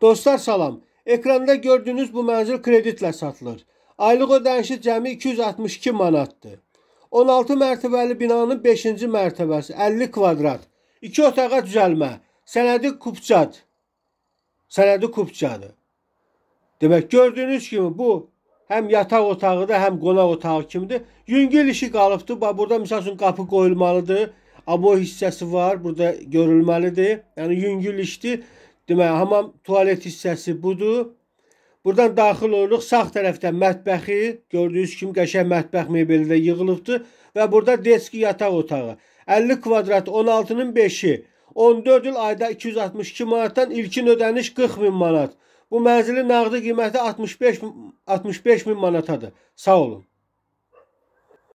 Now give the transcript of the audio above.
Dostlar salam. Ekranda gördüyünüz bu mənzil kreditlə satılır. Aylıq ödənişi cəmi 262 manatdır. 16 mərtəbəli binanın 5-ci mərtəbəsi 50 kvadrat. 2 otağa düzəlmə. Sənədi kupçad. Sənədi kupçadır. Demək gördüyünüz kimi bu həm yataq otağıdır, həm qonaq otağı kimidir. Yüngül işi qalıbdır. Bax burada məsəl üçün qapı qoyulmalıdır. Abo hissəsi var, burada görülməlidir. Yəni yüngül işdir. Deməli, hamam tualet hissəsi budur. Buradan daxil oluruq sağ tərəfdən mətbəxi, gördüyünüz kimi qəşəng mətbəx mebeli də yığılıbdır və burada deski yataq otağı. 50 kvadrat 16-nın 5-i. 14 il ayda 262 manatdan ilkin ödəniş 40 min manat. Bu mənzilin nağdi qiyməti 65 65 min manatadır. Sağ olun.